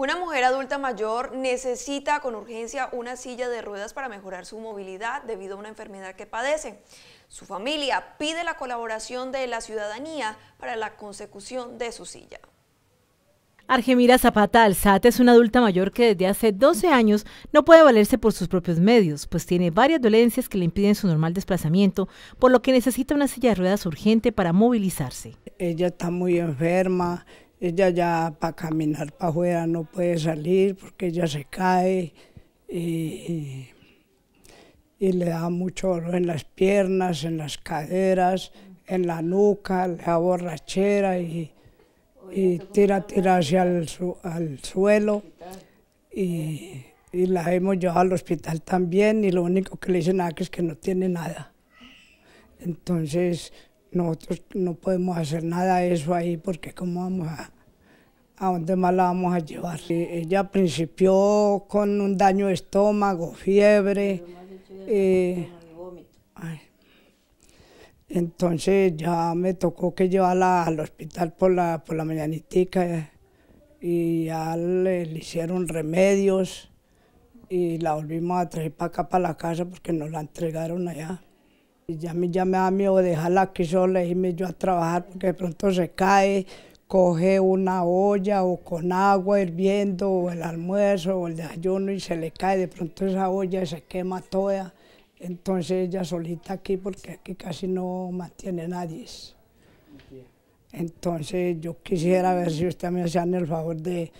Una mujer adulta mayor necesita con urgencia una silla de ruedas para mejorar su movilidad debido a una enfermedad que padece. Su familia pide la colaboración de la ciudadanía para la consecución de su silla. Argemira Zapata Alzate es una adulta mayor que desde hace 12 años no puede valerse por sus propios medios, pues tiene varias dolencias que le impiden su normal desplazamiento, por lo que necesita una silla de ruedas urgente para movilizarse. Ella está muy enferma, ella ya para caminar para afuera no puede salir porque ella se cae eh, y, le da mucho dolor en las piernas, en las caderas, en la nuca, le da borrachera y, tira, tira hacia el su, al suelo. Y, la hemos llevado al hospital también y lo único que le dicen a que es que no tiene nada. Entonces nosotros no podemos hacer nada eso ahí porque cómo vamos a, a dónde más la vamos a llevar. Eh, ella principió con un daño de estómago, fiebre. Eh, entonces ya me tocó que llevarla al hospital por la, por la mañanitica eh, y ya le, hicieron remedios y la volvimos a traer para acá, para la casa, porque nos la entregaron allá. Y ya, ya me da miedo dejarla aquí sola, irme yo a trabajar, porque de pronto se cae, coge una olla o con agua hirviendo o el almuerzo o el desayuno y se le cae de pronto esa olla y se quema toda. Entonces ella solita aquí porque aquí casi no mantiene nadie. Entonces yo quisiera ver si usted me hacía el favor de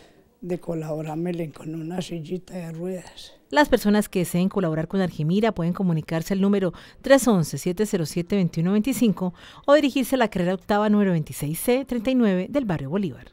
de colaborarme con una sillita de ruedas. Las personas que deseen colaborar con Argimira pueden comunicarse al número 311-707-2125 o dirigirse a la carrera octava número 26C39 del barrio Bolívar.